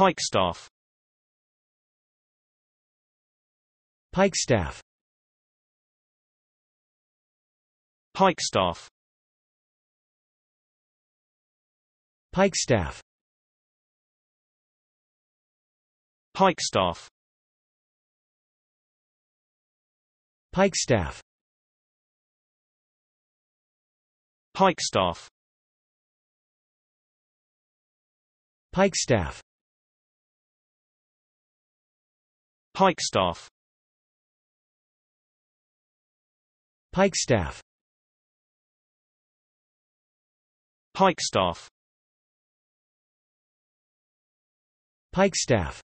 Pikestaff Pikestaff Pikestaff Pikestaff Pikestaff Pikestaff Pikestaff Pikestaff Pikestaff Pikestaff Pikestaff Pikestaff